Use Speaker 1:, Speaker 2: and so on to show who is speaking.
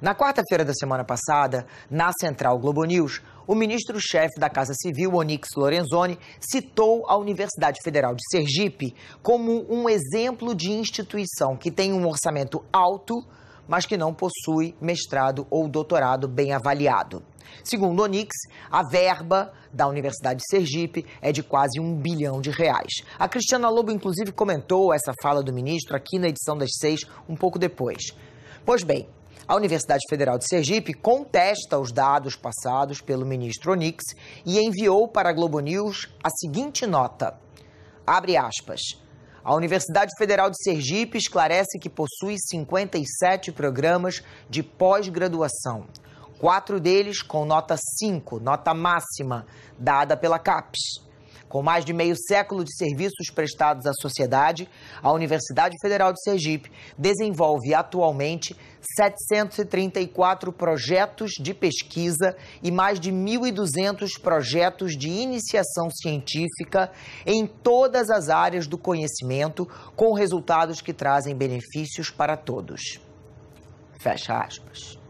Speaker 1: Na quarta-feira da semana passada, na Central Globo News, o ministro-chefe da Casa Civil, Onix Lorenzoni, citou a Universidade Federal de Sergipe como um exemplo de instituição que tem um orçamento alto, mas que não possui mestrado ou doutorado bem avaliado. Segundo Onix, a verba da Universidade de Sergipe é de quase um bilhão de reais. A Cristiana Lobo, inclusive, comentou essa fala do ministro aqui na edição das seis, um pouco depois. Pois bem, a Universidade Federal de Sergipe contesta os dados passados pelo ministro Onix e enviou para a Globo News a seguinte nota. Abre aspas. A Universidade Federal de Sergipe esclarece que possui 57 programas de pós-graduação, quatro deles com nota 5, nota máxima, dada pela CAPES. Com mais de meio século de serviços prestados à sociedade, a Universidade Federal de Sergipe desenvolve atualmente 734 projetos de pesquisa e mais de 1.200 projetos de iniciação científica em todas as áreas do conhecimento, com resultados que trazem benefícios para todos. Fecha aspas.